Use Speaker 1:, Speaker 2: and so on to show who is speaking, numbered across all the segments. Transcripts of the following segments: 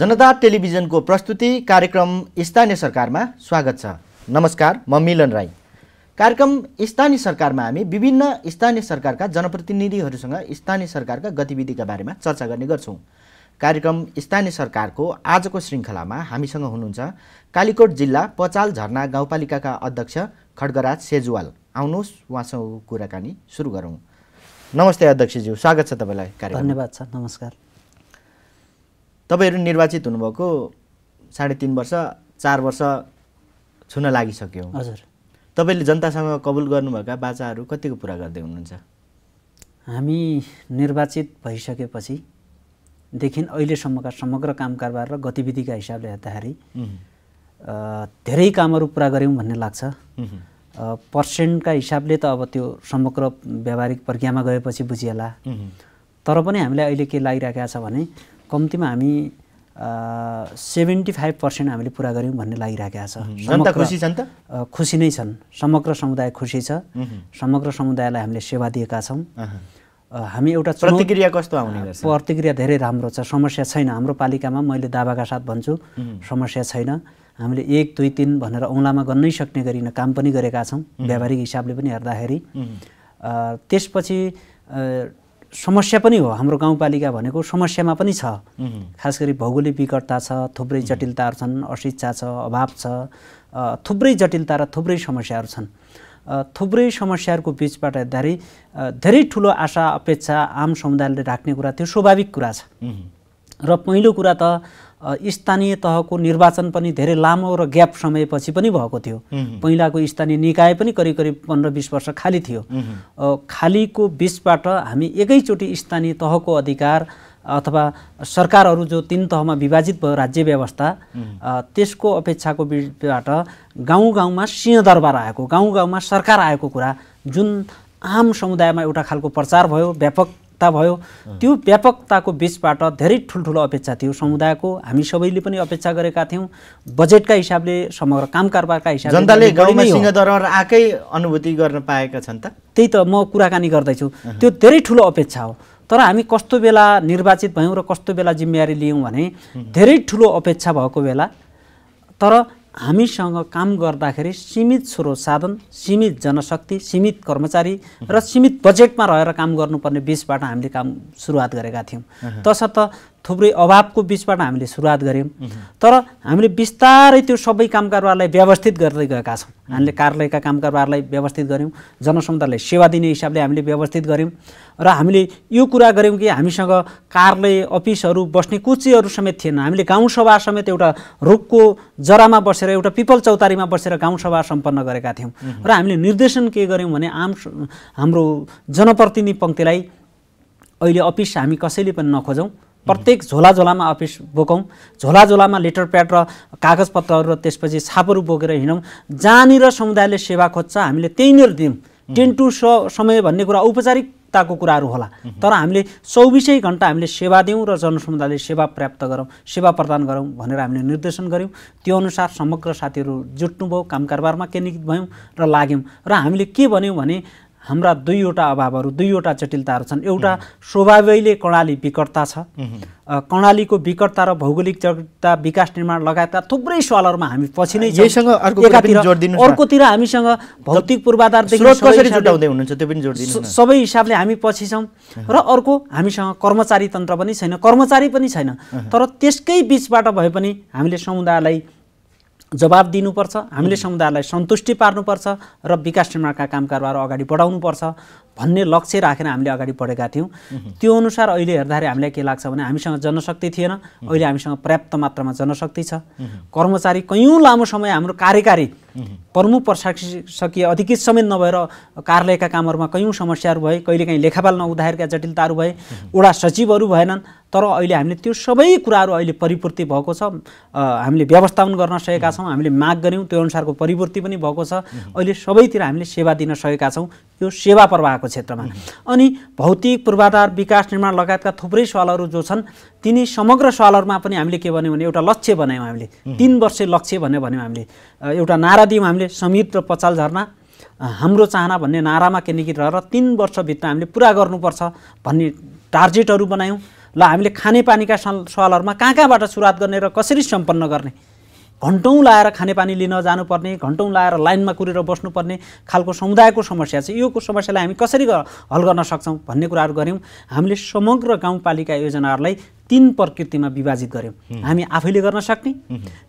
Speaker 1: जनता टेलिभिजनको प्रस्तुति कार्यक्रम स्थानीय सरकारमा स्वागत छ नमस्कार म मिलन राई कार्यक्रम स्थानीय सरकारमा हामी विभिन्न स्थानीय सरकारका जनप्रतिनिधिहरूसँग स्थानीय सरकारका गतिविधिका बारेमा चर्चा गर्ने गर्छौँ कार्यक्रम स्थानीय सरकारको आजको श्रृङ्खलामा हामीसँग हुनुहुन्छ कालीकोट जिल्ला पचाल झरना गाउँपालिकाका अध्यक्ष खड्गराज सेजुवाल आउनुहोस् उहाँसँग कुराकानी सुरु गरौँ नमस्ते अध्यक्षज्यू स्वागत छ तपाईँलाई धन्यवाद छ नमस्कार तपाईँहरू निर्वाचित हुनुभएको साढे तिन वर्ष चार वर्ष छुन लागिसक्यो हजुर तपाईँले जनतासँग कबुल गर्नुभएका बाचाहरू कतिको पुरा गर्दै हुनुहुन्छ
Speaker 2: हामी निर्वाचित भइसकेपछि भइसकेपछिदेखि अहिलेसम्मका समग्र काम कारबार र गतिविधिका हिसाबले हेर्दाखेरि धेरै कामहरू पुरा गऱ्यौँ भन्ने लाग्छ पर्सेन्टका हिसाबले त अब त्यो समग्र व्यावहारिक प्रक्रियामा गएपछि बुझिएला तर पनि हामीलाई अहिले के लागिरहेको छ भने कम्तीमा हामी सेभेन्टी फाइभ पर्सेन्ट हामीले पुरा गऱ्यौँ भन्ने लागिरहेका छ खुसी छन् त खुसी नै छन् समग्र समुदाय खुसी छ समग्र समुदायलाई हामीले सेवा दिएका छौँ
Speaker 1: हामी एउटा प्रतिक्रिया कस्तो आउने
Speaker 2: प्रतिक्रिया धेरै राम्रो छ समस्या छैन हाम्रो पालिकामा मैले दावाका साथ भन्छु समस्या छैन हामीले एक दुई तिन भनेर औँलामा गर्नै सक्ने गरिन काम पनि गरेका छौँ व्यावहारिक हिसाबले पनि हेर्दाखेरि त्यसपछि समस्या पनि हो हाम्रो गाउँपालिका भनेको समस्यामा पनि छ खास गरी भौगोलिक विकटता छ थुप्रै जटिलताहरू छन् अशिक्षा छ अभाव छ थुप्रै जटिलता र थुप्रै समस्याहरू छन् थुप्रै समस्याहरूको बिचबाट हेर्दाखेरि धेरै ठुलो आशा अपेक्षा आम समुदायले राख्ने कुरा त्यो स्वाभाविक कुरा छ र पहिलो कुरा त स्थानीय तहको निर्वाचन पनि धेरै लामो र ग्याप समयपछि पनि भएको थियो पहिलाको स्थानीय निकाय पनि करिब करिब पन्ध्र बिस वर्ष खाली थियो खालीको बिचबाट हामी एकैचोटि स्थानीय तहको अधिकार अथवा सरकारहरू जो तिन तहमा विभाजित भयो राज्य व्यवस्था त्यसको अपेक्षाको बिचबाट गाउँ गाउँमा सिंहदरबार आएको गाउँ गाउँमा सरकार आएको कुरा जुन आम समुदायमा एउटा खालको प्रचार भयो व्यापक व्यापकता भयो त्यो व्यापकताको बिचबाट धेरै ठुल्ठुलो अपेक्षा थियो समुदायको हामी सबैले पनि अपेक्षा गरेका थियौँ बजेटका हिसाबले समग्र काम कारबारका हिसाबले जनताले गाउँमा आएकै अनुभूति गर्न पाएका छन् त त्यही त म कुराकानी गर्दैछु त्यो धेरै ठुलो अपेक्षा हो तर हामी कस्तो बेला निर्वाचित भयौँ र कस्तो बेला जिम्मेवारी लियौँ भने धेरै ठुलो अपेक्षा भएको बेला तर हामीसँग काम गर्दाखेरि सीमित स्रोत साधन सीमित जनशक्ति सीमित कर्मचारी र सीमित बजेटमा रहेर काम गर्नुपर्ने बिचबाट हामीले काम सुरुवात गरेका थियौँ तसर्थ थुप्रै अभावको बिचबाट हामीले सुरुवात गऱ्यौँ तर हामीले बिस्तारै त्यो सबै कामकारबारलाई व्यवस्थित गर्दै गएका छौँ हामीले कार्यालयका कामकारबारलाई व्यवस्थित गऱ्यौँ जनसमुदायलाई सेवा दिने हिसाबले हामीले व्यवस्थित गऱ्यौँ र हामीले यो कुरा गऱ्यौँ कि हामीसँग कार्यालय अफिसहरू बस्ने कुचीहरू समेत थिएन हामीले गाउँसभा समेत एउटा रुखको जरामा बसेर एउटा पिपल चौतारीमा बसेर गाउँसभा सम्पन्न गरेका थियौँ र हामीले निर्देशन के गऱ्यौँ भने आम हाम्रो जनप्रतिनिधि पङ्क्तिलाई अहिले अफिस हामी कसैले पनि नखोजौँ प्रत्येक झोला झोलामा अफिस बोकौँ झोला झोलामा लेटर प्याड र कागजपत्रहरू र त्यसपछि छापहरू बोकेर हिँडौँ जहाँनिर समुदायले सेवा खोज्छ हामीले त्यहीँनिर दियौँ टेन टु स समय भन्ने कुरा औपचारिकताको कुराहरू होला तर हामीले चौबिसै घन्टा हामीले सेवा दियौँ र जनसमुदायले सेवा प्राप्त गरौँ सेवा प्रदान गरौँ भनेर हामीले निर्देशन गऱ्यौँ त्यो अनुसार समग्र साथीहरू जुट्नुभयो काम कारोबारमा केन्द्रित भयौँ र लाग्यौँ र हामीले के भन्यौँ भने हाम्रा दुईवटा अभावहरू दुईवटा जटिलताहरू छन् एउटा स्वभावैले कर्णाली विकटता छ कर्णालीको विकटता र भौगोलिक जटिलता विकास निर्माण लगायतका थुप्रै सवालहरूमा हामी पछि नै अर्कोतिर हामीसँग भौतिक पूर्वाधार सबै हिसाबले हामी पछि छौँ र अर्को हामीसँग कर्मचारी तन्त्र पनि छैन कर्मचारी पनि छैन तर त्यसकै बिचबाट भए पनि हामीले समुदायलाई जवाब दिनुपर्छ हामीले समुदायलाई सन्तुष्टि पार्नुपर्छ र विकास निर्माणका काम कारबार अगाडि बढाउनुपर्छ भन्ने लक्ष्य राखेर हामीले अगाडि बढेका थियौँ त्यो अनुसार अहिले हेर्दाखेरि हामीलाई के लाग्छ भने हामीसँग जनशक्ति थिएन अहिले हामीसँग पर्याप्त मात्रामा जनशक्ति छ कर्मचारी कैयौँ लामो समय हाम्रो कार्यकारी प्रमुख प्रशासकीय अधिकृत समेत नभएर कार्यालयका कामहरूमा कैयौँ समस्याहरू भए कहिलेकाहीँ लेखापाल नहुँदाखेरिका जटिलताहरू भए वडा सचिवहरू भएनन् तर अहिले हामीले त्यो सबै कुराहरू अहिले परिपूर्ति भएको छ हामीले व्यवस्थापन गर्न सकेका छौँ हामीले माग गऱ्यौँ त्यो अनुसारको परिपूर्ति पनि भएको छ अहिले सबैतिर हामीले सेवा दिन सकेका छौँ यो सेवा प्रवाहको क्षेत्रमा अनि भौतिक पूर्वाधार विकास निर्माण लगायतका थुप्रै सवालहरू जो छन् तिनी समग्र सवालहरूमा पनि हामीले के भन्यौँ भने एउटा लक्ष्य बनायौँ हामीले तिन वर्ष लक्ष्य भन्यो भन्यौँ हामीले एउटा नारा दियौँ हामीले समित र पचाल झरना हाम्रो चाहना भन्ने नारामा केन्द्रित रहेर तिन वर्षभित्र हामीले पुरा गर्नुपर्छ भन्ने टार्गेटहरू बनायौँ ल हामीले खानेपानीका सवालहरूमा कहाँ कहाँबाट सुरुवात गर्ने र कसरी सम्पन्न गर्ने घन्टौँ लाएर खानेपानी लिन जानुपर्ने घन्टौँ लाएर लाइनमा कुरेर बस्नुपर्ने खालको समुदायको समस्या छ यो समस्यालाई हामी कसरी हल गर्न सक्छौँ भन्ने कुराहरू गऱ्यौँ हामीले समग्र गाउँपालिका योजनाहरूलाई तिन प्रकृतिमा विभाजित गऱ्यौँ हामी आफैले गर्न सक्ने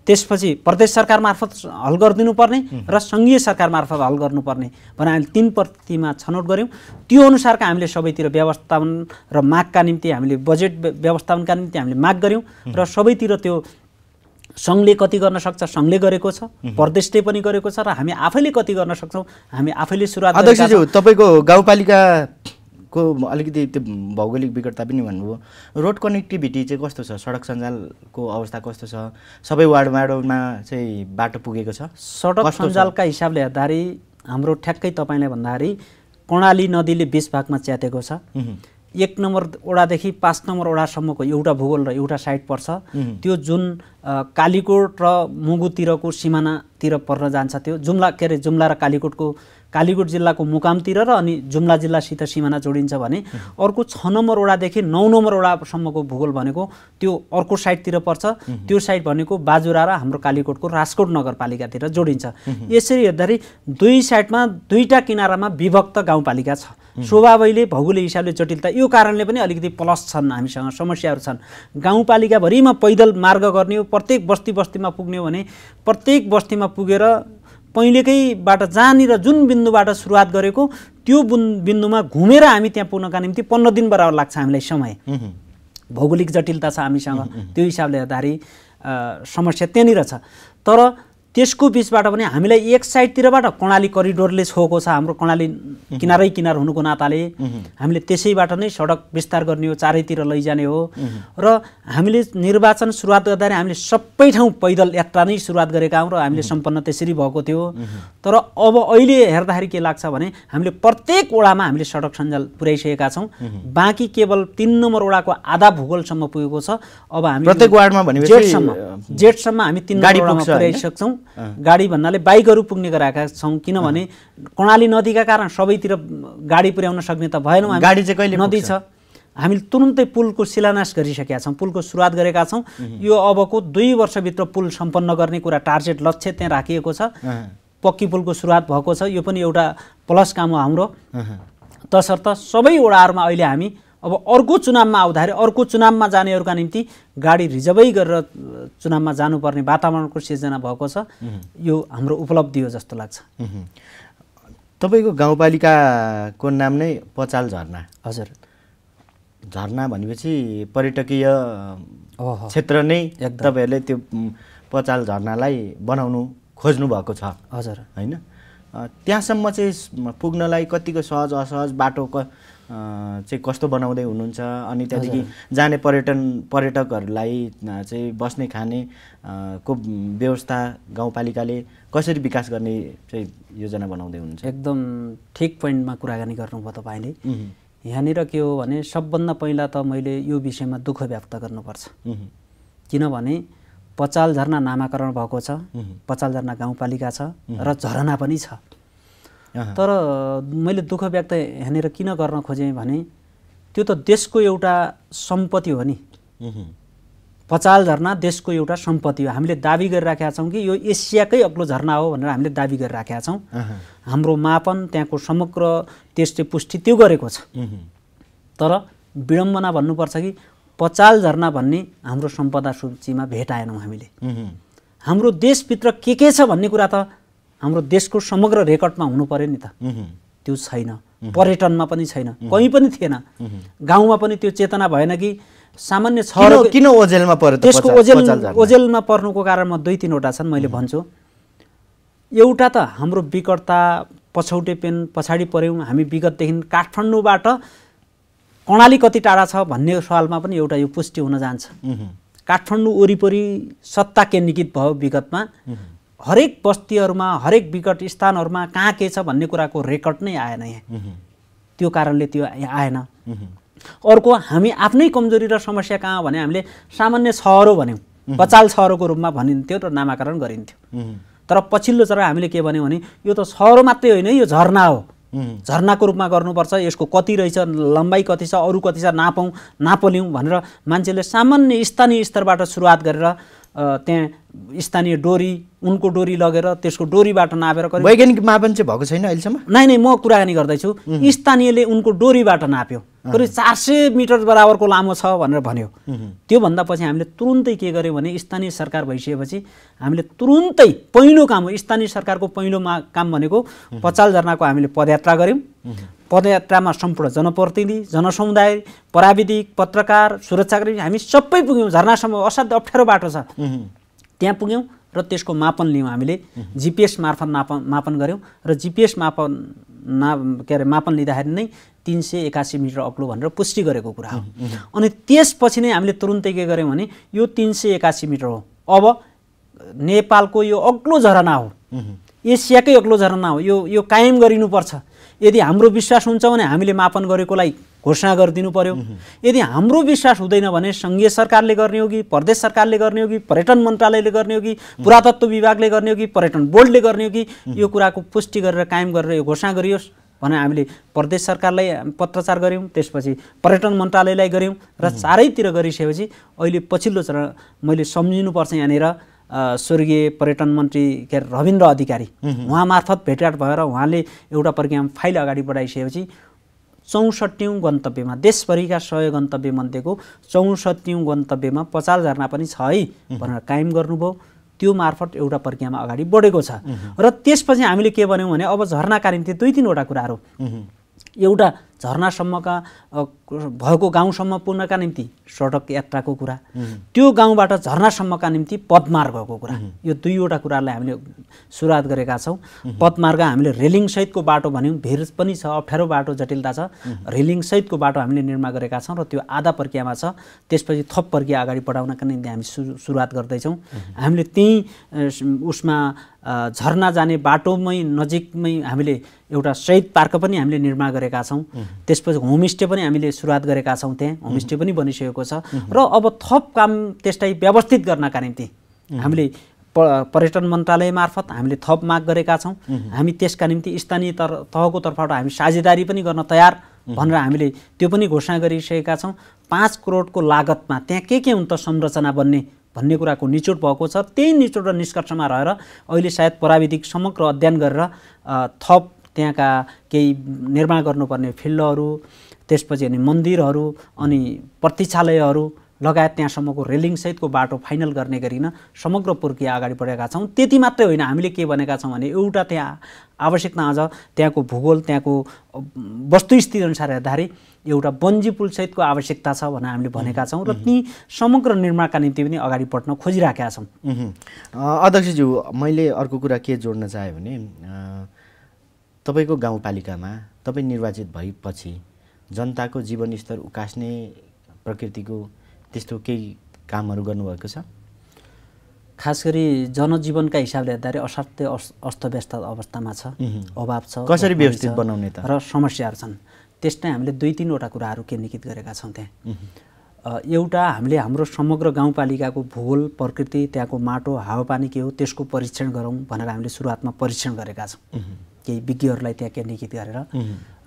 Speaker 2: त्यसपछि प्रदेश सरकार मार्फत हल गरिदिनुपर्ने र सङ्घीय सरकार मार्फत हल गर्नुपर्ने भनेर हामीले तिन प्रकृतिमा छनौट गऱ्यौँ त्यो अनुसारका हामीले सबैतिर व्यवस्थापन र मागका निम्ति हामीले बजेट व्यवस्थापनका निम्ति हामीले माग गऱ्यौँ र सबैतिर त्यो सङ्घले कति गर्न सक्छ सङ्घले गरेको छ प्रदेशले पनि गरेको छ र हामी आफैले कति गर्न सक्छौँ हामी आफैले सुरुवात
Speaker 1: तपाईँको गाउँपालिकाको अलिकति त्यो भौगोलिक विकटता पनि भन्नुभयो रोड कनेक्टिभिटी चाहिँ कस्तो छ सडक सञ्जालको अवस्था कस्तो छ सबै वार्ड वार्डमा चाहिँ बाटो पुगेको छ सडक सञ्जालका हिसाबले
Speaker 2: हेर्दाखेरि हाम्रो ठ्याक्कै तपाईँलाई भन्दाखेरि कर्णाली नदीले बिस भागमा च्यातेको छ एक नम्बर वडादेखि पाँच नम्बर ओडासम्मको एउटा भूगोल र एउटा साइड पर्छ त्यो जुन कालीकोट र मुगुतिरको सिमानातिर पर्न जान्छ त्यो जुम्ला के अरे जुम्ला र कालीकोटको कालीकोट जिल्लाको मुकामतिर र अनि जुम्ला जिल्लासित सिमाना जोडिन्छ भने अर्को छ नम्बर वडादेखि नौ नम्बर वडासम्मको भूगोल भनेको त्यो अर्को साइडतिर पर्छ त्यो साइड भनेको बाजुरा र हाम्रो कालीकोटको राजकोट नगरपालिकातिर जोडिन्छ यसरी हेर्दाखेरि दुई साइडमा दुईवटा किनारामा विभक्त गाउँपालिका छ स्वभावैले भौगोलिक हिसाबले जटिलता यो कारणले पनि अलिकति प्लस छन् हामीसँग समस्याहरू छन् गाउँपालिकाभरिमा पैदल मार्ग गर्ने हो प्रत्येक बस्ती बस्तीमा पुग्ने हो भने प्रत्येक बस्तीमा पुगेर पहिलेकैबाट जहाँनिर जुन बिन्दुबाट सुरुवात गरेको त्यो बिन्दुमा घुमेर हामी त्यहाँ पुग्नका निम्ति पन्ध्र दिन बराबर लाग्छ हामीलाई समय भौगोलिक जटिलता छ हामीसँग त्यो हिसाबले हेर्दाखेरि समस्या त्यहाँनिर छ तर त्यसको बिचबाट पनि हामीलाई एक साइडतिरबाट कर्णाली करिडोरले छोएको छ हाम्रो कर्णाली किनारै किनार हुनुको नाताले हामीले त्यसैबाट नै सडक विस्तार गर्ने हो चारैतिर लैजाने हो र हामीले निर्वाचन सुरुवात गर्दाखेरि हामीले सबै ठाउँ पैदल यात्रा नै सुरुवात गरेका हौँ र हामीले सम्पन्न त्यसरी भएको थियो तर अब अहिले हेर्दाखेरि के लाग्छ भने हामीले प्रत्येक वडामा हामीले सडक सञ्जाल पुर्याइसकेका छौँ बाँकी केवल तिन नम्बर वडाको आधा भूगोलसम्म पुगेको छ अब हामी प्रत्येक वार्डमा जेटसम्म जेटसम्म हामी तिन गाडी वडामा पुर्याइसक्छौँ गाडी भन्नाले बाइकहरू पुग्ने गराएका छौँ किनभने कर्णाली नदीका कारण सबैतिर गाडी पुर्याउन सक्ने त भएनौँ गाडी चाहिँ कहिले नदी छ हामीले तुरुन्तै पुलको शिलान्यास गरिसकेका छौँ पुलको सुरुवात गरेका छौँ यो अबको दुई वर्षभित्र पुल सम्पन्न गर्ने कुरा टार्गेट लक्ष्य त्यहाँ राखिएको छ पक्की पुलको सुरुवात भएको छ यो पनि एउटा प्लस काम हो हाम्रो तसर्थ सबै अहिले हामी अब अर्को चुनावमा आउँदाखेरि अर्को चुनावमा जानेहरूका निम्ति गाडी रिजर्भै गरेर चुनावमा जानुपर्ने वातावरणको सिर्जना भएको छ यो हाम्रो उपलब्धि
Speaker 1: हो जस्तो लाग्छ तपाईँको गाउँपालिकाको नाम नै पचाल झरना हजुर झरना भनेपछि पर्यटकीय
Speaker 3: क्षेत्र
Speaker 1: नै तपाईँहरूले त्यो पचाल झरनालाई बनाउनु खोज्नु भएको छ हजुर होइन त्यहाँसम्म चाहिँ पुग्नलाई कतिको सहज असहज बाटो चाहिँ कस्तो बनाउँदै हुनुहुन्छ अनि त्यहाँदेखि जाने पर्यटन पर्यटकहरूलाई चाहिँ बस्ने खाने को व्यवस्था गाउँपालिकाले कसरी विकास गर्ने चाहिँ योजना बनाउँदै हुनुहुन्छ एकदम ठिक पोइन्टमा कुराकानी गर्नुभयो तपाईँले
Speaker 2: यहाँनिर के हो भने सबभन्दा पहिला त मैले यो विषयमा दुःख व्यक्त गर्नुपर्छ किनभने पचाल झरना नामाकरण भएको छ पचाल झरना गाउँपालिका छ र झरना पनि छ तर मैले दुःख व्यक्त यहाँनिर किन गर्न खोजेँ भने त्यो त देशको एउटा सम्पत्ति हो नि पचाल झरना देशको एउटा सम्पत्ति हो हामीले दावी गरिराखेका छौँ कि यो एसियाकै अग्लो झरना हो भनेर हामीले दावी गरिराखेका छौँ हाम्रो मापन त्यहाँको समग्र त्यसले पुष्टि त्यो गरेको छ तर विडम्बना भन्नुपर्छ कि पचाल झरना भन्ने हाम्रो सम्पदा सूचीमा भेटाएनौँ हामीले हाम्रो देशभित्र के के छ भन्ने कुरा त हाम्रो देशको समग्र रेकर्डमा हुनु पऱ्यो नि त त्यो छैन पर्यटनमा पनि छैन कहीँ पनि थिएन गाउँमा पनि त्यो चेतना भएन कि सामान्य छ किन
Speaker 1: ओजेलमा पर्यो त्यसको ओजेल
Speaker 2: ओजेलमा पर्नुको कारणमा दुई तिनवटा छन् मैले भन्छु एउटा त हाम्रो विकटता पेन पछाडि पऱ्यौँ हामी विगतदेखि काठमाडौँबाट कर्णाली कति टाढा छ भन्ने सवालमा पनि एउटा यो पुष्टि हुन जान्छ काठमाडौँ वरिपरि सत्ता केन्द्रीकृत भयो विगतमा हरेक बस्तीहरूमा हरेक विकट स्थानहरूमा कहाँ के छ भन्ने कुराको रेकर्ड नै आएन यहाँ त्यो कारणले त्यो आएन अर्को हामी आफ्नै कमजोरी र समस्या कहाँ भने हामीले सामान्य सहरो भन्यौँ बचाल सहरको रूपमा भनिन्थ्यो र नामाकरण गरिन्थ्यो तर पछिल्लो चरण हामीले के भन्यौँ भने यो त सहरो मात्रै होइन यो झरना हो झरनाको रूपमा गर्नुपर्छ यसको कति रहेछ लम्बाइ कति छ अरू कति छ नापौँ नापलिउँ भनेर मान्छेले सामान्य स्थानीय स्तरबाट सुरुवात गरेर त्यहाँ स्थानीय डोरी उनको डोरी लगेर त्यसको डोरीबाट नापेर वैज्ञानिक मापन चाहिँ भएको छैन अहिलेसम्म नै नै म कुराकानी गर्दैछु स्थानीयले उनको डोरीबाट नाप्यो करिब चार सय मिटर बराबरको लामो छ भनेर भन्यो त्योभन्दा पछि हामीले तुरुन्तै के गर्यो भने स्थानीय सरकार भइसकेपछि हामीले तुरुन्तै पहिलो काम हो स्थानीय सरकारको पहिलो काम भनेको पचासजनाको हामीले पदयात्रा गऱ्यौँ पदयात्रामा सम्पूर्ण जनप्रतिनिधि जनसमुदाय प्राविधिक पत्रकार सुरक्षाकर्मी हामी सबै पुग्यौँ झरनासम्म असाध्य अप्ठ्यारो बाटो छ त्यहाँ पुग्यौँ र त्यसको मापन लियौँ हामीले जिपिएस मार्फत मापन मापन गऱ्यौँ र जिपिएस मापन ना के अरे मापन लिँदाखेरि नै तिन सय एकासी मिटर अग्लो भनेर पुष्टि गरेको कुरा हो अनि त्यसपछि नै हामीले तुरुन्तै के गऱ्यौँ भने यो तिन सय एकासी मिटर हो अब नेपालको यो अग्लो झरना हो एसियाकै अग्लो झरना हो यो यो कायम गरिनुपर्छ यदि हाम्रो विश्वास हुन्छ भने हामीले मापन गरेकोलाई घोषणा गरिदिनु पर्यो यदि हाम्रो विश्वास हुँदैन भने सङ्घीय सरकारले गर्ने हो कि प्रदेश सरकारले गर्ने हो कि पर्यटन मन्त्रालयले गर्ने हो कि पुरातत्व विभागले गर्ने हो कि पर्यटन बोर्डले गर्ने हो कि यो कुराको पुष्टि गरेर कायम गरेर यो घोषणा गरियोस् भनेर हामीले प्रदेश सरकारलाई पत्रचार गऱ्यौँ त्यसपछि पर्यटन मन्त्रालयलाई गऱ्यौँ र चारैतिर गरिसकेपछि अहिले पछिल्लो चरण मैले सम्झिनुपर्छ यहाँनिर स्वर्गीय पर्यटन मन्त्री के अरे रविन्द्र अधिकारी उहाँ मार्फत भेटघाट भएर उहाँले एउटा प्रक्रियामा फाइल अगाडि बढाइसकेपछि चौसठ्यौँ गन्तव्यमा देशभरिका सय गन्तव्यमध्येको चौसठ्यौँ गन्तव्यमा पचास झरना पनि छ है भनेर कायम गर्नुभयो त्यो मार्फत एउटा प्रक्रियामा अगाडि बढेको छ र त्यसपछि हामीले के भन्यौँ भने अब झर्नाका निम्ति दुई तिनवटा कुराहरू एउटा झरनासम्मका भएको गाउँसम्म पुग्नका निम्ति सडक यात्राको कुरा त्यो गाउँबाट झरनासम्मका निम्ति पदमार्गको कुरा यो दुईवटा कुरालाई हामीले सुरुवात गरेका छौँ पदमार्ग हामीले रेलिङसहितको बाटो भन्यौँ भिर पनि छ अप्ठ्यारो बाटो जटिलता छ रेलिङसहितको बाटो हामीले निर्माण गरेका छौँ र त्यो आधा प्रक्रियामा छ त्यसपछि थप प्रक्रिया अगाडि बढाउनका निम्ति हामी सुरु सुरुवात गर्दैछौँ हामीले त्यहीँ उसमा झरना जाने बाटोमै नजिकमै हामीले एउटा शहीद पार्क पनि हामीले निर्माण गरेका छौँ त्यसपछि होमस्टे पनि हामीले सुरुवात गरेका छौँ त्यहाँ होमस्टे पनि बनिसकेको छ र अब थप काम त्यसलाई व्यवस्थित गर्नका निम्ति हामीले प पर्यटन मन्त्रालय मार्फत हामीले थप माग गरेका छौँ हामी त्यसका निम्ति स्थानीय तर तहको तर्फबाट हामी साझेदारी पनि गर्न तयार भनेर हामीले त्यो पनि घोषणा गरिसकेका छौँ पाँच करोडको लागतमा त्यहाँ के के हुन्छ संरचना बन्ने भन्ने कुराको निचोड भएको छ त्यही निचोट र निष्कर्षमा रहेर अहिले सायद प्राविधिक समग्र अध्ययन गरेर थप त्यहाँका केही निर्माण गर्नुपर्ने फिल्डहरू त्यसपछि अनि मन्दिरहरू अनि प्रतीक्षालयहरू लगायत त्यहाँसम्मको रेलिङसहितको बाटो फाइनल गर्ने गरिन समग्र प्रक्रिया अगाडि बढेका छौँ त्यति मात्रै होइन हामीले के भनेका छौँ भने एउटा त्यहाँ आवश्यकता आज त्यहाँको भूगोल त्यहाँको वस्तुस्थिति अनुसार हेर्दाखेरि एउटा बन्जी पुलसहितको आवश्यकता छ भनेर हामीले भनेका छौँ र ती समग्र निर्माणका निम्ति पनि अगाडि बढ्न खोजिराखेका
Speaker 1: छौँ अध्यक्षज्यू मैले अर्को कुरा के जोड्न चाहेँ भने तपाईँको गाउँपालिकामा तपाईँ निर्वाचित भएपछि जनताको जीवनस्तर उकास्ने प्रकृतिको त्यस्तो केही कामहरू गर्नुभएको छ खास गरी जनजीवनका हिसाबले हेर्दाखेरि असाध्य अस्तव्यस्त
Speaker 2: अवस्थामा छ अभाव छ कसरी व्यवस्थित बनाउने त र समस्याहरू छन् त्यस्तै हामीले दुई तिनवटा कुराहरू केन्द्रीकृत गरेका छौँ
Speaker 3: त्यहाँ
Speaker 2: एउटा हामीले हाम्रो समग्र गाउँपालिकाको भूगोल प्रकृति त्यहाँको माटो हावापानी के हो त्यसको परीक्षण गरौँ भनेर हामीले सुरुवातमा परीक्षण गरेका छौँ केही विज्ञहरूलाई त्यहाँ केन्द्रीकृत गरेर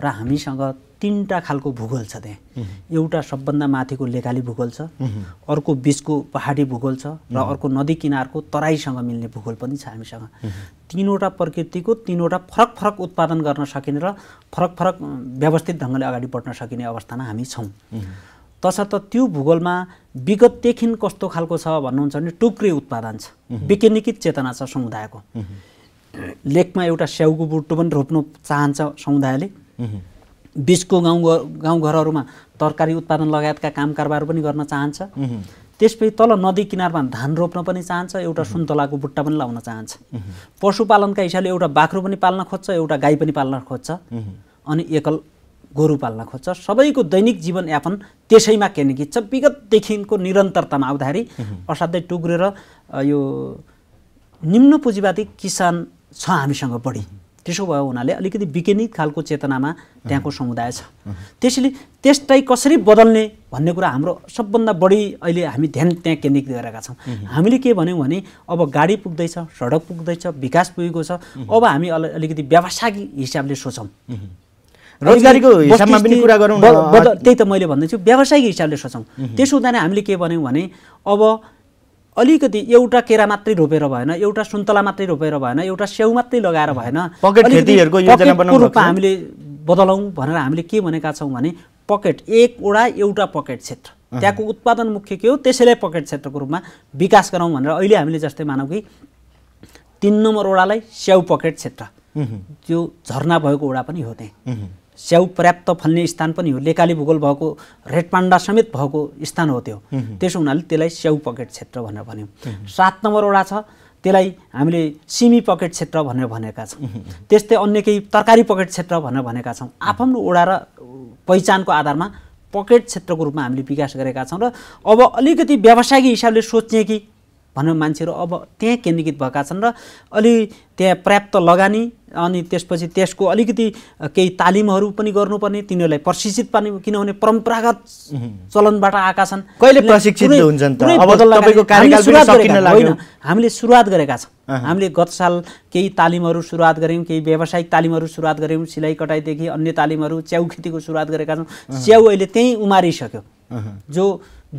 Speaker 2: र हामीसँग तिनवटा खालको भूगोल छ
Speaker 3: त्यहाँ
Speaker 2: एउटा सबभन्दा माथिको लेकाली भूगोल छ अर्को बिचको पहाडी भूगोल छ र अर्को नदी किनारको तराईसँग मिल्ने भूगोल पनि छ हामीसँग तिनवटा प्रकृतिको तिनवटा फरक फरक उत्पादन गर्न सकिने र फरक फरक व्यवस्थित ढङ्गले अगाडि बढ्न सकिने अवस्थामा हामी छौँ तसर्थ त्यो भूगोलमा विगतदेखि कस्तो खालको छ भन्नुहुन्छ भने टुक्रे उत्पादन छ विकेन्द्रीकृत चेतना छ समुदायको लेकमा एउटा स्याउको बुट्टु पनि रोप्नु चाहन्छ समुदायले बिचको गाउँ गाउँघरहरूमा तरकारी उत्पादन लगायतका काम कारबार पनि गर्न चाहन्छ त्यसपछि तल नदी किनारमा धान रोप्न पनि चाहन्छ एउटा सुन्तलाको बुट्टा पनि लाउन चाहन्छ पशुपालनका हिसाबले एउटा बाख्रो पनि पाल्न खोज्छ एउटा गाई पनि पाल्न खोज्छ अनि एकल गोरु पाल्न खोज्छ सबैको दैनिक जीवनयापन त्यसैमा केन्द्रित छ विगतदेखिको निरन्तरतामा आउँदाखेरि असाध्यै टुक्रेर यो निम्न पुँजीवादी किसान छ हामीसँग बढी त्यसो भयो हुनाले अलिकति विकेन्द्रित खालको चेतनामा त्यहाँको समुदाय छ त्यसैले त्यसलाई कसरी बदल्ने भन्ने कुरा हाम्रो सबभन्दा बढी अहिले हामी ध्यान त्यहाँ केन्द्रित गरेका छौँ हामीले के भन्यौँ भने अब गाडी पुग्दैछ सडक पुग्दैछ विकास पुगेको छ अब हामी अलिकति व्यावसायिक हिसाबले सोचौँ रोजगारीको हिसाबमा पनि कुरा गरौँ त्यही त मैले भन्दैछु व्यावसायिक हिसाबले सोचौँ त्यसो हुँदा हामीले के भन्यौँ भने अब अलिकति एउटा केरा मात्रै रोपेर भएन एउटा सुन्तला मात्रै रोपेर भएन एउटा स्याउ मात्रै लगाएर भएन रूपमा हामीले बदलाउँ भनेर हामीले के भनेका छौँ भने पकेट एक वडा एउटा पकेट क्षेत्र त्यहाँको उत्पादन मुख्य के हो त्यसैलाई पकेट क्षेत्रको रूपमा विकास गरौँ भनेर अहिले हामीले जस्तै मानौँ कि तिन नम्बरवटालाई स्याउ पकेट क्षेत्र त्यो झर्ना भएको ओडा पनि हो त्यहाँ स्याउ पर्याप्त फल्ने स्थान पनि हो लेकाली भूगोल भएको रेडपाण्डा पाण्डा समेत भएको स्थान हो त्यो त्यसो हुनाले त्यसलाई स्याउ पकेट क्षेत्र भनेर भन्यौँ सात नम्बरवटा छ त्यसलाई हामीले सिमी पकेट क्षेत्र भनेर भनेका छौँ त्यस्तै अन्य केही तरकारी पकेट क्षेत्र भनेर भनेका छौँ आफ्नो ओडा र पहिचानको आधारमा पकेट क्षेत्रको रूपमा हामीले विकास गरेका छौँ र अब अलिकति व्यावसायिक हिसाबले सोच्ने कि भनेर मान्छेहरू अब त्यहाँ केन्द्रीकृत भएका छन् र अलि त्यहाँ पर्याप्त लगानी अनि त्यसपछि त्यसको अलिकति केही तालिमहरू पनि गर्नुपर्ने तिनीहरूलाई प्रशिक्षित पार्ने किनभने परम्परागत चलनबाट आएका छन् कहिले प्रशिक्षित होइन हामीले सुरुवात गरेका छौँ हामीले गत साल केही तालिमहरू सुरुवात गऱ्यौँ केही व्यावसायिक तालिमहरू सुरुवात गऱ्यौँ सिलाइ कटाइदेखि अन्य तालिमहरू च्याउ खेतीको सुरुवात गरेका छौँ च्याउ अहिले त्यहीँ उमारिसक्यो जो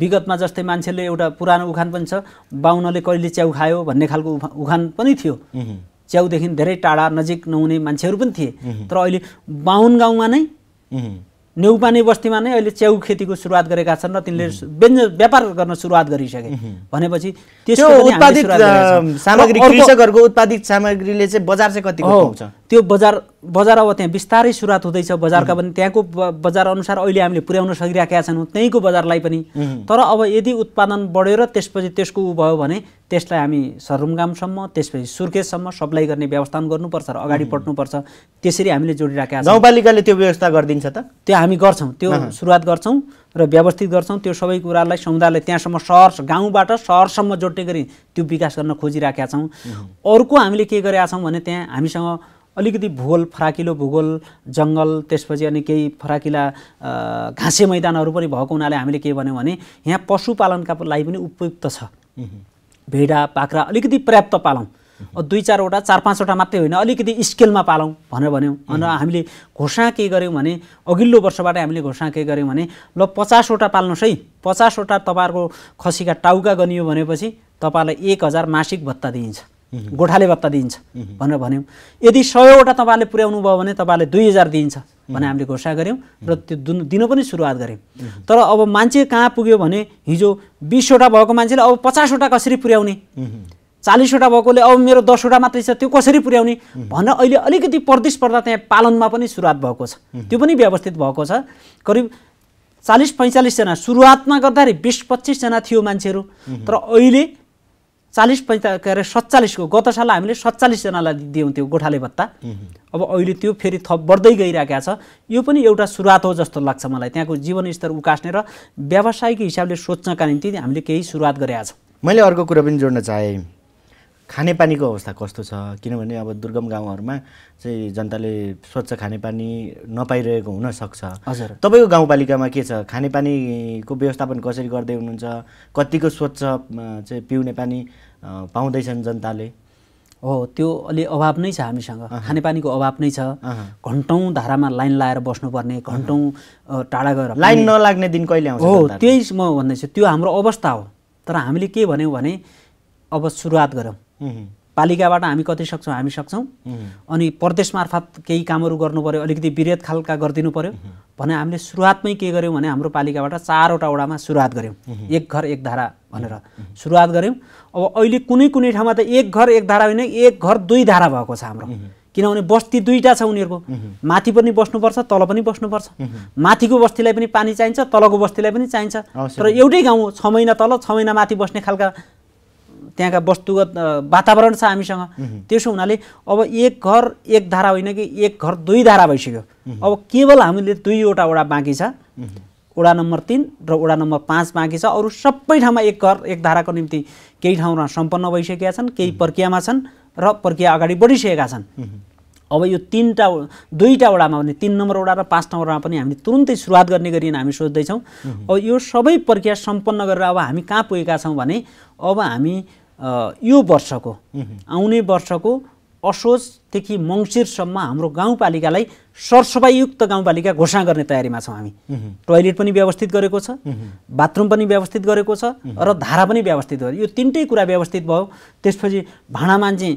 Speaker 2: विगतमा जस्तै मान्छेले एउटा पुरानो उखान पनि छ बाहुनले कहिले च्याउ खायो भन्ने खालको उखान पनि थियो च्याउदेखि धेरै टाढा नजिक नहुने मान्छेहरू पनि थिए तर अहिले बाहुन गाउँमा नै नेउपाने बस्तीमा नै अहिले च्याउ खेतीको सुरुवात गरेका छन् र तिनले व्यञ्ज व्यापार गर्न सुरुवात गरिसके भनेपछि त्यो उत्पादित सामग्री कृषकहरूको
Speaker 1: उत्पादित सामग्रीले चाहिँ बजार चाहिँ
Speaker 2: कति त्यो बजार बजार अब त्यहाँ बिस्तारै सुरुवात हुँदैछ बजारका पनि त्यहाँको बजार अनुसार अहिले हामीले पुर्याउन सकिरहेका छैनौँ त्यहीँको बजारलाई पनि तर अब यदि उत्पादन बढ्यो र त्यसपछि त्यसको ऊ भयो भने त्यसलाई हामी सरुमगामसम्म त्यसपछि सुर्खेतसम्म सप्लाई गर्ने व्यवस्थान गर्नुपर्छ र अगाडि बढ्नुपर्छ त्यसरी हामीले जोडिरहेका छौँ गाउँपालिकाले त्यो व्यवस्था गरिदिन्छ त त्यो हामी गर्छौँ त्यो सुरुवात गर्छौँ र व्यवस्थित गर्छौँ त्यो सबै कुरालाई समुदायले त्यहाँसम्म सहर गाउँबाट सहरसम्म जोड्ने गरी त्यो विकास गर्न खोजिरहेका छौँ अर्को हामीले के गरेका छौँ भने त्यहाँ हामीसँग अलिकति भूगोल फराकिलो भूगोल जङ्गल त्यसपछि अनि केही फराकिला घाँसे मैदानहरू पनि भएको हुनाले हामीले के भन्यौँ भने यहाँ पशुपालनका लागि पनि उपयुक्त छ भेडा पाख्रा अलिकति पर्याप्त पालौँ दुई चारवटा चार पाँचवटा मात्रै होइन अलिकति स्केलमा पालौँ भनेर भन्यौँ अन्त हामीले घोषणा के गऱ्यौँ भने अघिल्लो वर्षबाट हामीले घोषणा के गऱ्यौँ भने ल पचासवटा पाल्नुहोस् है पचासवटा तपाईँहरूको खसीका टाउका गनियो भनेपछि तपाईँलाई एक हजार मासिक भत्ता दिइन्छ गोठाले भत्ता दिइन्छ भनेर भन्यौँ यदि सयवटा तपाईँले पुर्याउनु भयो भने तपाईँले दुई हजार दिइन्छ भने हामीले घोषणा गऱ्यौँ र त्यो दुन दिन पनि सुरुवात गऱ्यौँ तर अब मान्छे कहाँ पुग्यो भने हिजो बिसवटा भएको मान्छेले अब पचासवटा कसरी पुर्याउने चालिसवटा भएकोले अब मेरो दसवटा मात्रै छ त्यो कसरी पुर्याउने भनेर अहिले अलिकति प्रतिस्पर्धा त्यहाँ पालनमा पनि सुरुवात भएको छ त्यो पनि व्यवस्थित भएको छ करिब चालिस पैँचालिसजना सुरुवातमा गर्दाखेरि बिस पच्चिसजना थियो मान्छेहरू तर अहिले चालिस पैँता के अरे सत्तालिसको गत साल हामीले सत्तालिसजनालाई दियौँ त्यो गोठाले भत्ता अब अहिले त्यो फेरि थप बढ्दै गइरहेको छ यो पनि एउटा सुरुवात हो जस्तो लाग्छ मलाई त्यहाँको जीवनस्तर उकास्ने र व्यावसायिक हिसाबले सोच्नका निम्ति हामीले केही सुरुवात गरेका छौँ
Speaker 1: मैले अर्को कुरा पनि जोड्न चाहेँ खानेपानीको अवस्था कस्तो छ किनभने अब दुर्गम गाउँहरूमा चाहिँ जनताले स्वच्छ खानेपानी नपाइरहेको हुनसक्छ हजुर तपाईँको गाउँपालिकामा के छ खानेपानीको व्यवस्थापन कसरी गर्दै हुनुहुन्छ कतिको स्वच्छ चाहिँ पिउने पानी पाउँदैछन् जनताले हो त्यो अलि अभाव नै छ हामीसँग
Speaker 2: खानेपानीको अभाव नै छ घन्टौँ धारामा लाइन लाएर बस्नुपर्ने घन्टौँ टाढा गएर लाइन नलाग्ने दिन कहिले आउँछ हो त्यही म भन्दैछु त्यो हाम्रो अवस्था हो तर हामीले के भन्यौँ भने अब सुरुवात गरौँ पालिकाबाट हामी कति सक्छौँ हामी सक्छौँ अनि प्रदेश मार्फत केही कामहरू गर्नु पऱ्यो अलिकति विरेद खालका गरिदिनु पऱ्यो भने हामीले सुरुवातमै के गऱ्यौँ भने हाम्रो पालिकाबाट चारवटा वडामा सुरुवात गऱ्यौँ एक घर एक धारा भनेर सुरुवात गऱ्यौँ अब अहिले कुनै कुनै ठाउँमा त एक घर एक धारा होइन एक घर दुई धारा भएको छ हाम्रो किनभने बस्ती दुईवटा छ उनीहरूको माथि पनि बस्नुपर्छ तल पनि बस्नुपर्छ माथिको बस्तीलाई पनि पानी चाहिन्छ तलको बस्तीलाई पनि चाहिन्छ तर एउटै गाउँ छ महिना तल छ महिना माथि बस्ने खालका त्यहाँका वस्तुगत वातावरण छ हामीसँग त्यसो हुनाले अब एक घर एक धारा होइन कि एक घर दुई धारा भइसक्यो अब केवल हामीले दुईवटा वडा बाँकी छ वडा नम्बर तिन र वडा नम्बर पाँच बाँकी छ अरू सबै ठाउँमा एक घर एक धाराको निम्ति केही ठाउँमा सम्पन्न भइसकेका छन् केही प्रक्रियामा छन् र प्रक्रिया अगाडि बढिसकेका छन् अब यो तिनवटा दुईवटा वडामा पनि तिन नम्बर वडा र पाँच नम्बरमा पनि हामीले तुरुन्तै सुरुवात गर्ने गरी हामी सोच्दैछौँ अब यो सबै प्रक्रिया सम्पन्न गरेर अब हामी कहाँ पुगेका छौँ भने अब हामी यो वर्षको आउने वर्षको असोजदेखि मङ्सिरसम्म हाम्रो गाउँपालिकालाई सरसफाइयुक्त गाउँपालिका घोषणा गर्ने तयारीमा छौँ हामी टोयलेट पनि व्यवस्थित गरेको छ बाथरुम पनि व्यवस्थित गरेको छ र धारा पनि व्यवस्थित गरेको यो तिनटै कुरा व्यवस्थित भयो त्यसपछि भाँडा मान्छे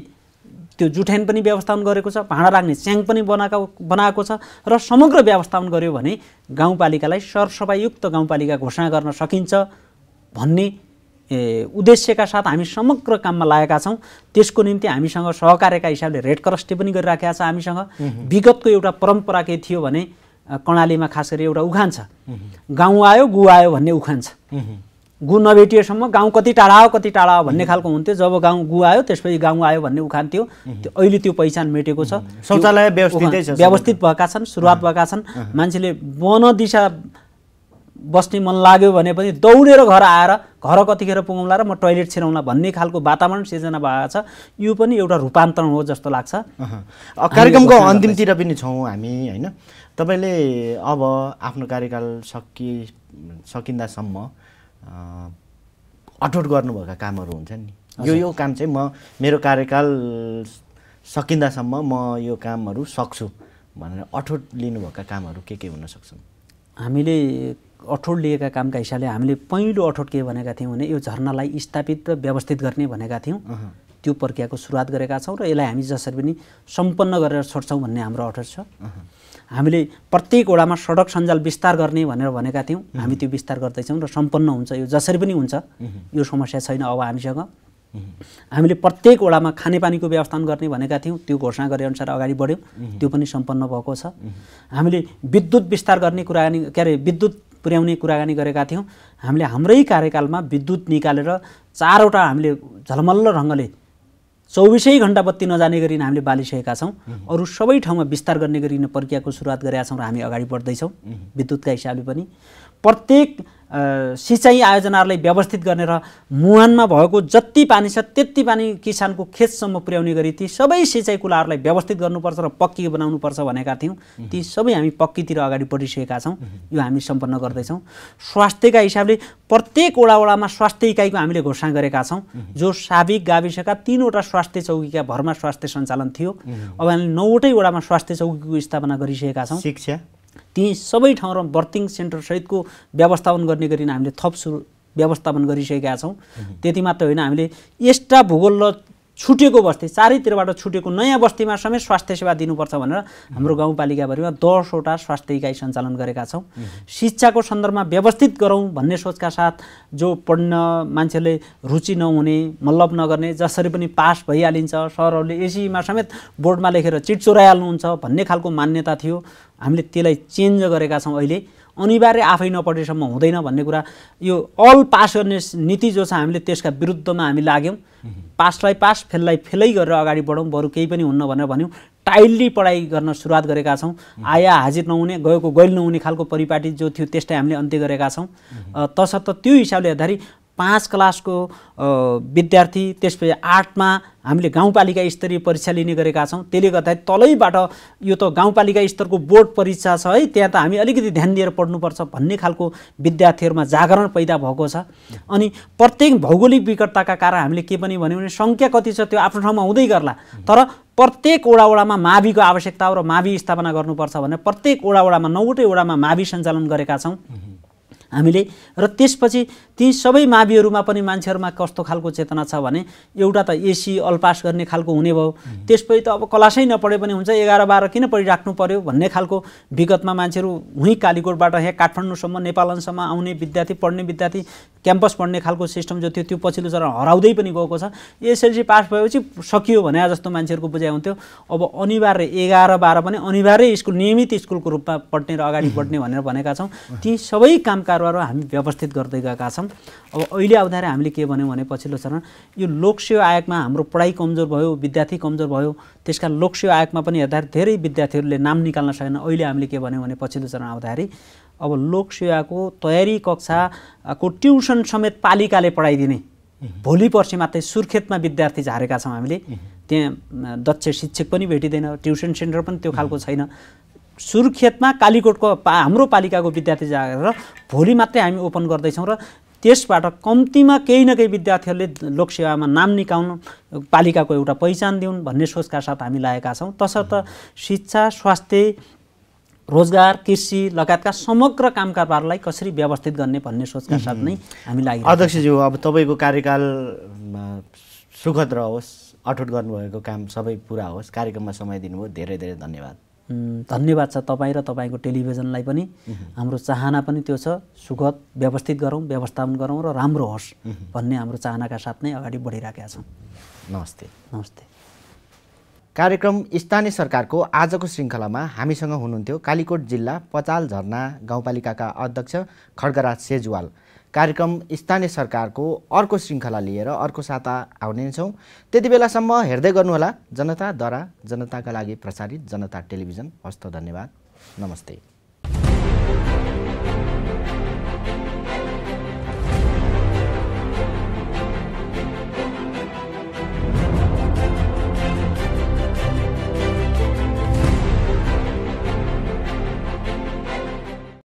Speaker 2: त्यो जुठ्यान पनि व्यवस्थापन गरेको छ भाँडा राख्ने च्याङ पनि बनाएको बनाएको छ र समग्र व्यवस्थापन गऱ्यो भने गाउँपालिकालाई सरसफाइयुक्त गाउँपालिका घोषणा गर्न सकिन्छ भन्ने उद्देश्यका साथ हामी समग्र काममा लागेका छौँ त्यसको निम्ति हामीसँग सहकार्यका हिसाबले रेड क्रसले पनि गरिराखेका छ हामीसँग विगतको एउटा परम्परा के थियो भने कर्णालीमा खास गरी एउटा उखान छ गाउँ आयो गु आयो भन्ने उखान छ गु नभेटिएसम्म गाउँ कति टाढा हो कति टाढा हो भन्ने खालको हुन्थ्यो जब गाउँ गु आयो त्यसपछि गाउँ आयो भन्ने उखान थियो त्यो अहिले त्यो पहिचान मेटेको छ शौचालय व्यवस्थित भएका छन् सुरुवात भएका छन् मान्छेले वन दिशा बस्ने मन लाग्यो भने पनि दौडेर घर आएर घर कतिखेर पुगाउँला र म टोइलेट छिराउँला भन्ने खालको वातावरण सिर्जना भएको छ यो पनि एउटा रूपान्तरण हो जस्तो लाग्छ
Speaker 1: कार्यक्रमको अन्तिमतिर पनि छौँ हामी होइन तपाईँले अब आफ्नो कार्यकाल सकि सकिँदासम्म अठोट गर्नुभएका कामहरू हुन्छ नि यो यो काम चाहिँ म मेरो कार्यकाल सकिँदासम्म म यो कामहरू सक्छु भनेर अठोट लिनुभएका कामहरू के के हुनसक्छन्
Speaker 2: हामीले अठोट लिएका कामका हिसाबले हामीले पहिलो अठोट के भनेका थियौँ भने यो झर्नालाई स्थापित र व्यवस्थित गर्ने भनेका थियौँ त्यो प्रक्रियाको सुरुवात गरेका छौँ र यसलाई हामी जसरी पनि सम्पन्न गरेर छोड्छौँ भन्ने हाम्रो अठोट छ हामीले प्रत्येक वडामा सडक सञ्जाल विस्तार गर्ने भनेर भनेका थियौँ हामी त्यो विस्तार गर्दैछौँ र सम्पन्न हुन्छ यो जसरी पनि हुन्छ यो समस्या छैन अब हामीसँग हामीले प्रत्येक वडामा खानेपानीको व्यवस्थान गर्ने भनेका थियौँ त्यो घोषणा गरे अनुसार अगाडि बढ्यौँ त्यो पनि सम्पन्न भएको छ हामीले विद्युत विस्तार गर्ने कुरा के अरे विद्युत पुर्याउने कुराकानी गरेका थियौँ हामीले हाम्रै कार्यकालमा विद्युत निकालेर चारवटा हामीले झलमल्ल ढङ्गले चौबिसै घन्टा बत्ती नजाने गरी हामीले बालिसकेका छौँ अरू सबै ठाउँमा विस्तार गर्ने गरी प्रक्रियाको सुरुवात गरेका छौँ र हामी अगाडि बढ्दैछौँ विद्युतका हिसाबले पनि प्रत्येक सिँचाइ आयोजनाहरूलाई व्यवस्थित गर्ने र मुहानमा भएको जति पानी छ त्यति पानी किसानको खेतसम्म पुर्याउने गरी ती सबै सिँचाइ कुलाहरूलाई व्यवस्थित गर्नुपर्छ र पक्की बनाउनुपर्छ भनेका थियौँ ती सबै हामी पक्कीतिर अगाडि बढिसकेका छौँ यो हामी सम्पन्न गर्दैछौँ स्वास्थ्यका हिसाबले प्रत्येक वडावडामा स्वास्थ्य इकाइको हामीले घोषणा गरेका छौँ जो साबिक गाविसका तिनवटा स्वास्थ्य चौकीका भरमा स्वास्थ्य सञ्चालन थियो अब हामीले नौवटै वडामा स्वास्थ्य चौकीको स्थापना गरिसकेका छौँ शिक्षा ती सबै ठाउँमा बर्थिङ सेन्टरसहितको व्यवस्थापन गर्ने गरी हामीले थप सुरु व्यवस्थापन गरिसकेका छौँ त्यति मात्र होइन हामीले यस्ता भूगोल र छुटेको बस्ती चारैतिरबाट छुटेको नयाँ बस्तीमा समेत स्वास्थ्य सेवा दिनुपर्छ भनेर हाम्रो गाउँपालिकाभरिमा दसवटा स्वास्थ्य इकाइ सञ्चालन गरेका छौँ शिक्षाको सन्दर्भमा व्यवस्थित गरौँ भन्ने सोचका साथ जो पढ्न मान्छेले रुचि नहुने मतलब नगर्ने जसरी पनि पास भइहालिन्छ सरहरूले एसीमा समेत बोर्डमा लेखेर चिट चोराइहाल्नुहुन्छ भन्ने खालको मान्यता थियो हामीले त्यसलाई चेन्ज गरेका छौँ अहिले अनिवार्य आफै नपढेसम्म हुँदैन भन्ने कुरा यो अल पास गर्ने नीति जो छ हामीले त्यसका विरुद्धमा हामी लाग्यौँ पासलाई पास फेललाई फेलै गरेर अगाडि बढौँ बरु केही पनि हुन्न भनेर भन्यौँ टाइल्ली पढाइ गर्न सुरुवात गरेका छौँ आया हाजिर नहुने गएको गैल नहुने खालको परिपाटी जो थियो त्यसलाई हामीले अन्त्य गरेका छौँ तसर्थ त्यो हिसाबले हेर्दाखेरि पाँच क्लासको विद्यार्थी त्यसपछि आठमा हामीले गाउँपालिका स्तरीय परीक्षा लिने गरेका छौँ त्यसले गर्दा तलैबाट यो त गाउँपालिका स्तरको बोर्ड परीक्षा छ है त्यहाँ त हामी अलिकति ध्यान दिएर पढ्नुपर्छ भन्ने खालको विद्यार्थीहरूमा जागरण पैदा भएको छ अनि प्रत्येक भौगोलिक विकटताका कारण हामीले के पनि भन्यौँ भने सङ्ख्या कति छ त्यो आफ्नो ठाउँमा हुँदै गर्ला तर प्रत्येक वडामा माविको आवश्यकता हो र मावि स्थापना गर्नुपर्छ भनेर प्रत्येक वडामा नौवटै वडामा मावि सञ्चालन गरेका छौँ हामीले र त्यसपछि ती सबै माविहरूमा पनि मान्छेहरूमा कस्तो खालको चेतना छ भने एउटा त एसी अल्पास गर्ने खालको हुने भयो त्यसपछि त अब क्लासै नपढे पनि हुन्छ एघार बाह्र किन पढिराख्नु पऱ्यो भन्ने खालको विगतमा मान्छेहरू हुँ कालीकोटबाट यहाँ काठमाडौँसम्म नेपालसम्म आउने विद्यार्थी पढ्ने विद्यार्थी क्याम्पस पढ्ने खालको सिस्टम जो थियो त्यो पछिल्लो चरण हराउँदै पनि गएको छ एसएलसी पास भएपछि सकियो भने जस्तो मान्छेहरूको बुझाइ हुन्थ्यो अब अनिवार्य एघार बाह्र पनि अनिवार्य स्कुल नियमित स्कुलको रूपमा पढ्ने र अगाडि बढ्ने भनेर भनेका छौँ ती सबै काम कारोबारहरू हामी व्यवस्थित गर्दै गएका छौँ अब अहिले आउँदाखेरि हामीले के भन्यौँ भने पछिल्लो चरण यो लोकसेवा आयोगमा हाम्रो पढाइ कमजोर भयो विद्यार्थी कमजोर भयो त्यस लोकसेवा आयोगमा पनि हेर्दाखेरि धेरै विद्यार्थीहरूले नाम निकाल्न सकेन अहिले हामीले के भन्यौँ भने पछिल्लो चरण आउँदाखेरि अब लोकसेवाको तयारी कक्षाको ट्युसन समेत पालिकाले पढाइदिने भोलि पर्सि मात्रै सुर्खेतमा विद्यार्थी झारेका छौँ हामीले त्यहाँ दक्ष शिक्षक पनि भेटिँदैन ट्युसन सेन्टर पनि त्यो खालको छैन सुर्खेतमा कालीकोटको पा हाम्रो पालिकाको विद्यार्थी जागेर भोलि मात्रै हामी ओपन गर्दैछौँ र त्यसबाट कम्तीमा केही न केही विद्यार्थीहरूले लोकसेवामा नाम निकाउनु पालिकाको एउटा पहिचान दिउन् भन्ने सोचका साथ हामी लागेका छौँ तसर्थ शिक्षा स्वास्थ्य रोजगार कृषि लगायतका समग्र काम कारबारलाई कसरी व्यवस्थित गर्ने भन्ने सोचका साथ नै हामी लागि अध्यक्षज्यू
Speaker 1: अब तपाईँको कार्यकाल सुखद रहोस् अठोट गर्नुभएको काम सबै पुरा होस् कार्यक्रममा समय दिनुभयो धेरै धेरै धन्यवाद धन्यवाद छ तपाईँ र तपाईँको टेलिभिजनलाई पनि हाम्रो चाहना
Speaker 2: पनि त्यो छ सुखद व्यवस्थित गरौँ व्यवस्थापन गरौँ र राम्रो होस् भन्ने हाम्रो चाहनाका साथ
Speaker 1: नै अगाडि बढिराखेका छौँ
Speaker 3: नमस्ते नमस्ते
Speaker 1: कार्यक्रम स्थानीय सरकारको आजको श्रृङ्खलामा हामीसँग हुनुहुन्थ्यो कालीकोट जिल्ला पचाल झरना गाउँपालिकाका अध्यक्ष खड्गराज सेजवाल कार्यक्रम स्थानीय सरकारको अर्को श्रृङ्खला लिएर अर्को साता आउने छौँ त्यति बेलासम्म हेर्दै गर्नुहोला जनताद्वारा जनताका लागि प्रसारित जनता टेलिभिजन हस्त धन्यवाद नमस्ते